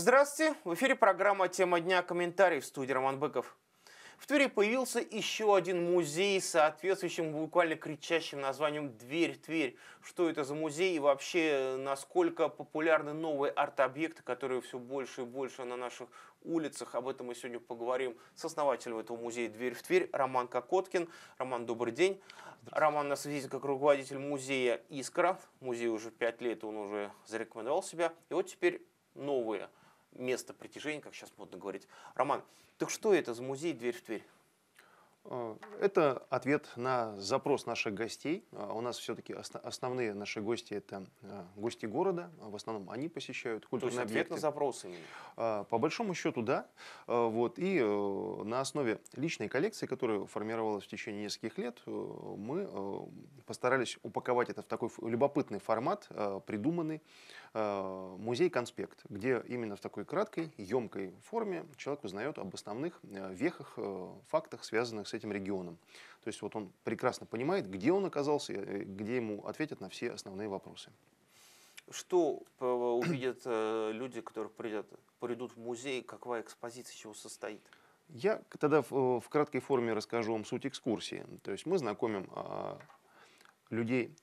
Здравствуйте! В эфире программа «Тема дня. Комментарий» в студии Роман Быков. В Твери появился еще один музей с соответствующим буквально кричащим названием «Дверь, Тверь». Что это за музей и вообще насколько популярны новые арт-объекты, которые все больше и больше на наших улицах. Об этом мы сегодня поговорим с основателем этого музея «Дверь в Тверь» Роман Кокоткин. Роман, добрый день. Роман на связи как руководитель музея «Искра». Музей уже пять лет, он уже зарекомендовал себя. И вот теперь новые место притяжения, как сейчас модно говорить. Роман, так что это за музей «Дверь в дверь»? Э, это ответ на запрос наших гостей. Э, у нас все-таки основные наши гости – это э, гости города. В основном они посещают культурные То есть ответ на запросы? По большому счету, да. Вот. И на основе личной коллекции, которая формировалась в течение нескольких лет, мы постарались упаковать это в такой любопытный формат, э, придуманный э, музей-конспект, где именно в такой краткой, емкой форме человек узнает об основных э, вехах, фактах, связанных с этим регионом. То есть вот он прекрасно понимает, где он оказался, где ему ответят на все основные вопросы. Что увидят люди, которые придут, придут в музей, какова экспозиция, чего состоит? Я тогда в, в краткой форме расскажу вам суть экскурсии. То есть мы знакомим а, людей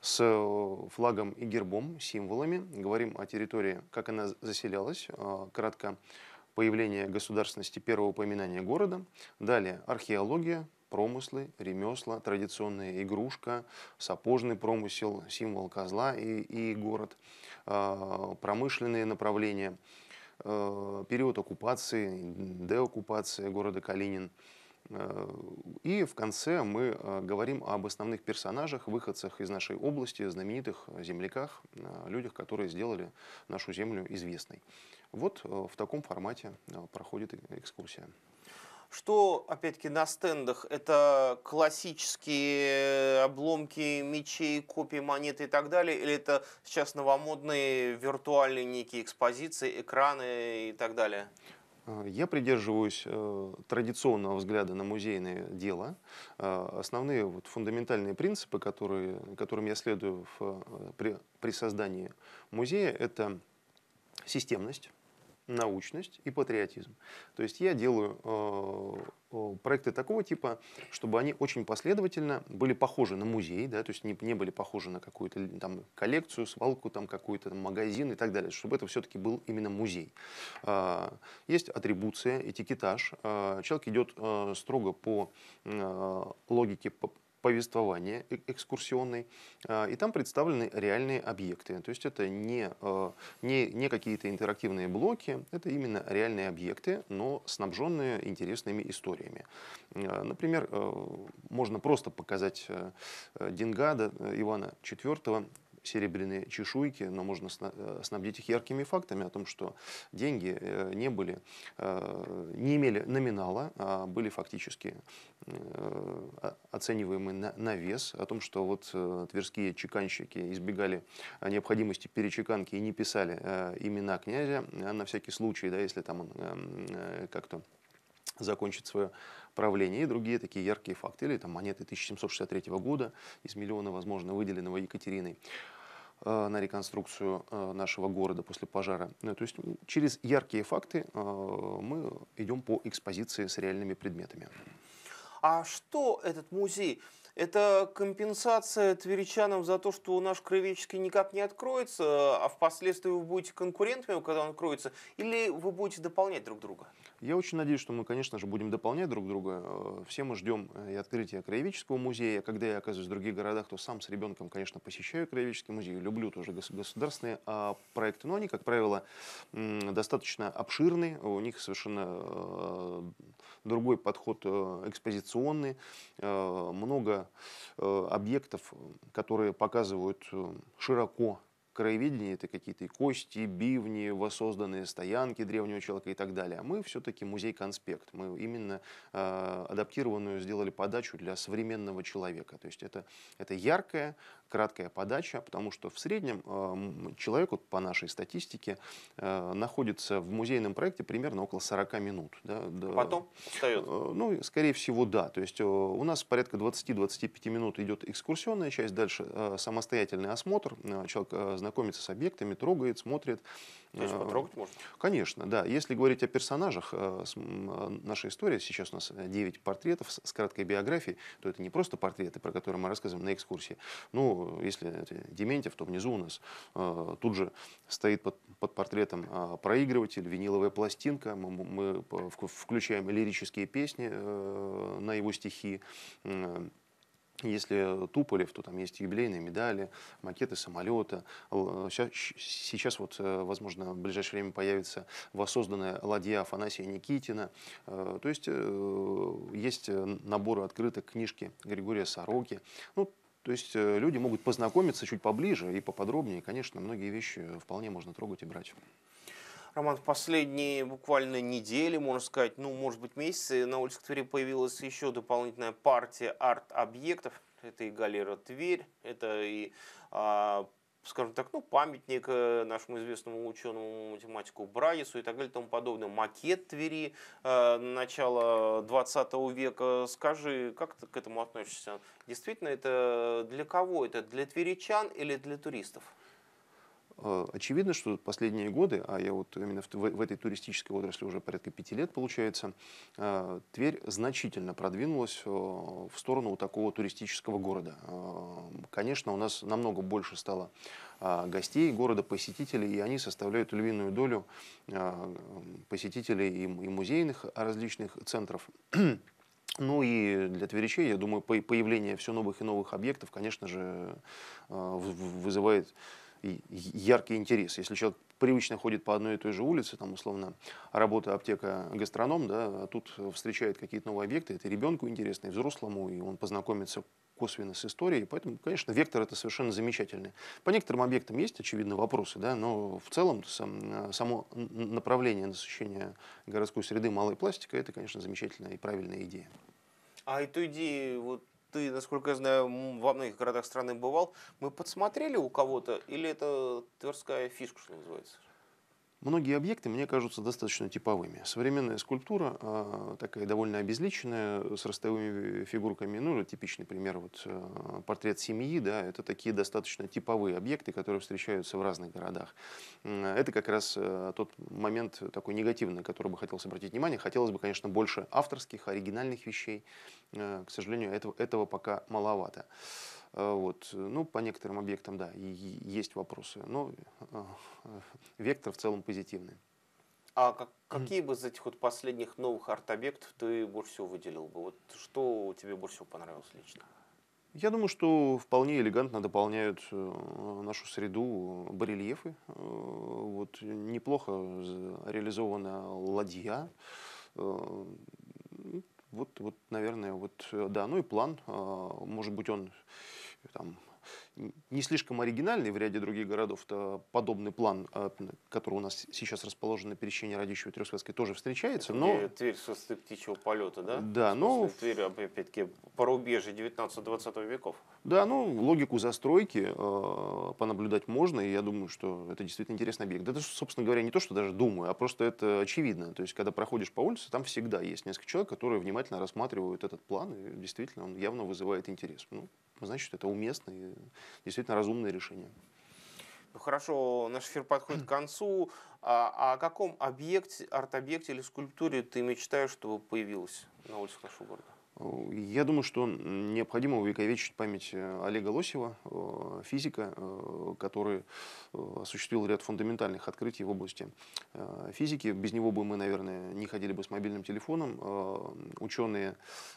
с э, флагом и гербом, символами. Говорим о территории, как она заселялась. Э, кратко появление государственности первого упоминания города. Далее археология, промыслы, ремесла, традиционная игрушка, сапожный промысел, символ козла и, и город, э, промышленные направления, период оккупации, деоккупация города Калинин – и в конце мы э, говорим об основных персонажах, выходцах из нашей области, знаменитых земляках, э, людях, которые сделали нашу землю известной. Вот э, в таком формате проходит экскурсия. Что, опять-таки, на стендах? Это классические обломки мечей, копии монет и так далее? Или это сейчас новомодные виртуальные некие экспозиции, экраны и так далее? Э, я придерживаюсь э, традиционного взгляда на музейное дело. Э, основные вот фундаментальные принципы, которые, которым я следую в, при, при создании музея, это системность, научность и патриотизм. То есть я делаю э, э, проекты такого типа, чтобы они очень последовательно были похожи на музей, да, то есть не, не были похожи на какую-то там коллекцию, свалку, там какой-то там, магазин и так далее, чтобы это все-таки был именно музей. Э, есть атрибуция, этикетаж. Э, человек идет э, строго по э, логике повествования э, экскурсионной, а, и там представлены реальные объекты. То есть это не, а, не, не какие-то интерактивные блоки, это именно реальные объекты, но снабженные интересными историями. А, например, можно просто показать Дингада э, Ивана IV серебряные чешуйки, но можно э, снабдить их яркими фактами о том, что деньги э, не были, э, не имели номинала, а были фактически оцениваемы на, на вес, о том, что вот тверские чеканщики избегали необходимости перечеканки и не писали имена князя на всякий случай, да, если там он как-то закончит свое правление, и другие такие яркие факты. Или там монеты 1763 года из миллиона, возможно, выделенного Екатериной э, на реконструкцию э, нашего города после пожара. Ну, то есть через яркие факты э, мы идем по экспозиции с реальными предметами. А что этот музей? Это компенсация тверичанам за то, что наш краеведческий никак не откроется, а впоследствии вы будете конкурентами, когда он откроется, или вы будете дополнять друг друга? Я очень надеюсь, что мы, конечно же, будем дополнять друг друга. Э, все мы ждем э, и открытия краеведческого музея. Когда я оказываюсь в других городах, то сам с ребенком, конечно, посещаю краеведческий музей. Люблю тоже государственные а, проекты, но они, как правило, достаточно обширны. У них совершенно э, другой подход экспозиционный. Много объектов, которые показывают широко краеведение – это какие-то кости, бивни, воссозданные стоянки древнего человека и так далее. А мы все-таки музей-конспект. Мы именно э, адаптированную сделали подачу для современного человека. То есть это, это яркая, краткая подача, потому что в среднем э, человек, вот по нашей статистике, э, находится в музейном проекте примерно около 40 минут. Да, да. А потом встает? Э, ну, скорее всего, да. То есть э, у нас порядка 20-25 минут идет экскурсионная часть, дальше э, самостоятельный осмотр. Э, человек э, знакомится с объектами, трогает, смотрит. То есть э, потрогать можно? Конечно, да. Если говорить о персонажах, э, э, нашей истории, сейчас у нас 9 портретов с краткой биографией, то это не просто портреты, про которые мы рассказываем на экскурсии. Ну, если это Дементьев, то внизу у нас тут же стоит под, под портретом проигрыватель, виниловая пластинка, мы, мы включаем лирические песни на его стихи, если Туполев, то там есть юбилейные медали, макеты самолета. Э, сейчас вот, э, возможно, в ближайшее время появится воссозданная ладья Афанасия Никитина. Э, то есть есть наборы открыток книжки Григория Сороки. Ну, то есть люди могут познакомиться чуть поближе и поподробнее. Конечно, многие вещи вполне можно трогать и брать. Роман, в последние буквально недели, можно сказать, ну, может быть, месяцы, на улице Твери появилась еще дополнительная партия арт-объектов. Это и галера Тверь, это и а, скажем так, ну, памятник э, нашему известному ученому математику Брайесу и так далее и тому подобное. Макет Твери э, начала 20 века. Скажи, как ты к этому относишься? Действительно, это для кого? Это для тверичан или для туристов? Э, очевидно, что последние годы, а я вот именно в, в этой туристической отрасли уже порядка пяти лет получается, э, Тверь значительно продвинулась э, в сторону вот такого туристического города. Конечно, у нас намного больше стало гостей города, посетителей, и они составляют львиную долю посетителей и, и музейных различных центров. Ну и для тверичей, я думаю, появление все новых и новых объектов, конечно же, вызывает яркий интерес. Если человек привычно ходит по одной и той же улице, там, условно, работа, аптека, гастроном, да, а тут встречает какие-то новые объекты, это ребенку интересно, и взрослому, и он познакомится косвенно с историей, поэтому, конечно, вектор это совершенно замечательный. По некоторым объектам есть, очевидно, вопросы, да, но в целом сам, само направление насыщения городской среды малой пластикой, это, конечно, замечательная и правильная идея. А эту идею вот ты, насколько я знаю, во многих городах страны бывал, мы подсмотрели у кого-то, или это тверская фишка, что называется? Многие объекты мне кажутся достаточно типовыми. Современная скульптура а, такая довольно обезличенная, с ростовыми фигурками. Ну, типичный пример, вот э, портрет семьи, да, это такие достаточно типовые объекты, которые встречаются в разных городах. Это как раз э, тот момент такой негативный, который бы хотелось обратить внимание. Хотелось бы, конечно, больше авторских, оригинальных вещей. Э, к сожалению, этого, этого пока маловато. А, вот. Э, ну, по некоторым объектам, да, и есть вопросы, но э, вектор в целом позитивный. А как, какие бы из этих вот последних новых арт-объектов ты больше всего выделил бы? Вот что тебе больше всего понравилось лично? Я думаю, что вполне элегантно дополняют э, нашу среду барельефы. Вот, неплохо реализована ладья. Вот, вот, наверное, вот, да, ну и план, а, может быть, он там, не слишком оригинальный в ряде других городов. Это подобный план, а, который у нас сейчас расположен на пересечении Радищева и Трехсветской, тоже встречается. Но... Тверь со птичьего полета, да? Да, но... Ну, Тверь, опять-таки, порубежье 19-20 веков. Да, ну, логику застройки э, понаблюдать можно, и я думаю, что это действительно интересный объект. это, собственно говоря, не то, что даже думаю, а просто это очевидно. То есть, когда проходишь по улице, там всегда есть несколько человек, которые внимательно рассматривают этот план, и действительно он явно вызывает интерес. Ну, Типа, значит, это уместно и действительно разумное решение. Ну хорошо, наш эфир подходит к концу. А, а о каком объекте, арт-объекте или скульптуре ты мечтаешь, чтобы появилось на улицах нашего города? Я думаю, что необходимо увековечить память э, Олега Лосева, э, физика, э, который осуществил ряд фундаментальных открытий в области физики. Без него бы мы, наверное, не ходили бы с мобильным телефоном. Ученые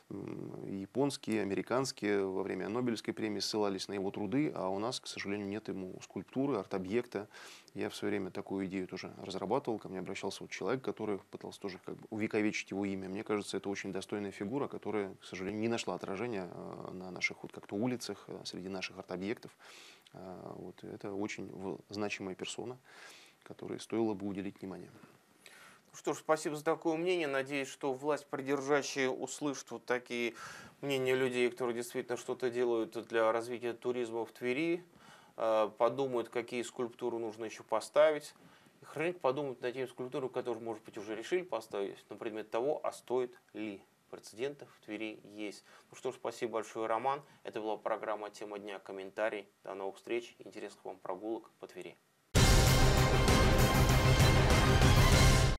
японские, американские во время Нобелевской премии ссылались на его труды, а у нас, к сожалению, нет ему скульптуры, арт-объекта. Я в свое время такую идею тоже разрабатывал. Ко мне обращался вот человек, который пытался тоже как бы увековечить его имя. Мне кажется, это очень достойная фигура, которая к сожалению, не нашла отражения э, на наших вот как-то улицах, э, среди наших арт-объектов. Э, вот, это очень значимая персона, которой стоило бы уделить внимание. Ну что ж, спасибо за такое мнение. Надеюсь, что власть придержащие услышат вот такие мнения людей, которые действительно что-то делают для развития туризма в Твери, подумают, какие скульптуры нужно еще поставить. И хроник подумают над тему скульптуру, которую, может быть, уже решили поставить, на предмет того, а стоит ли прецедентов в Твери есть. Ну что ж, спасибо большое, Роман. Это была программа «Тема дня. Комментарий». До новых встреч. Интересных вам прогулок по Твери.